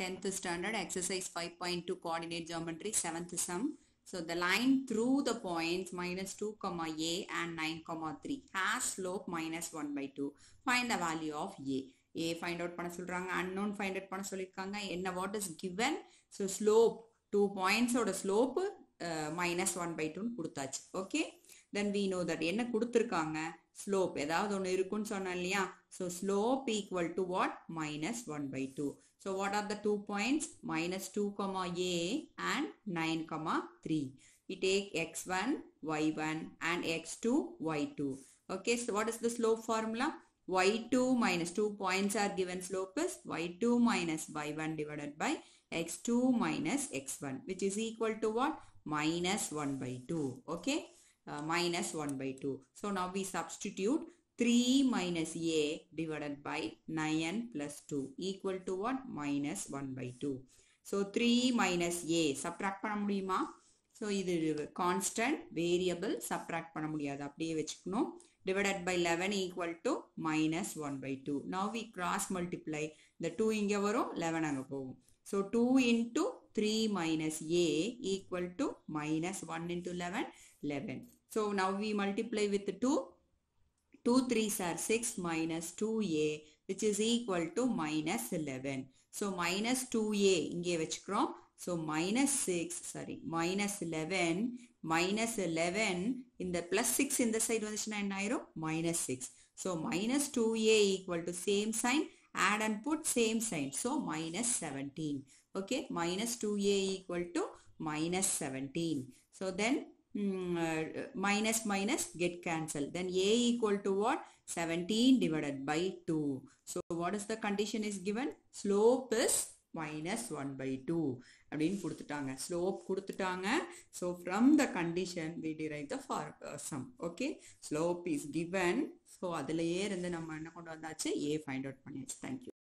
10th standard exercise 5.2 coordinate geometry 7th sum. So the line through the points minus 2 comma a and 9 comma 3 has slope minus 1 by 2. Find the value of a. a find out பண்ண சொல்றாங்க unknown find out பண்ண சொல்லிருக்காங்க enna what is given so slope two points ஓட slope minus 1 by 2 டூன்னு கொடுத்தாச்சு okay then we know that என்ன கொடுத்துருக்காங்க slope ஏதாவது ஒன்று இருக்குன்னு சொன்னோம் இல்லையா so slope equal to what minus one by two so what are the two points minus two comma A and nine comma three we take x1, y1 and x2, y2. Okay, so what is the slope formula? y2 minus 2 points are given slope is y2 minus y1 divided by x2 minus x1 which is equal to what? Minus 1 by 2. Okay. minus 1 by 2. So now we substitute 3 minus a divided by 9 plus 2 equal to what? Minus 1 by 2. So 3 minus a subtract பண்ண முடியுமா? So இது constant variable subtract பண்ண முடியாது அப்படியே வெச்சுக்கணும் divided by 11 equal to minus 1 by 2. Now we cross multiply the 2 இங்க வரும் 11 அங்க போகும். So 2 into 3 minus a equal to minus 1 into 11 11. So now we multiply with 2. 2 3s are 6 minus 2a which is equal to minus 11. So minus 2a இங்கே வெச்சுக்கிறோம். So minus 6 sorry minus 11 minus 11 in the 6 in the side வந்துச்சுனா என்ன 6. So minus 2a equal to same sign add and put same sign. So minus 17. Okay minus 2a equal to minus 17. So then minus minus get cancelled. Then A equal to what? 17 divided by 2. So what is the condition is given? Slope is minus 1 by 2 அப்படின் அப்படின்னு slope slope so from the condition we derive the for sum okay slope is given so அதில் ஏர் இந்த நம்ம என்ன கொண்டு வந்தாச்சு A find out பண்ணியாச்சு you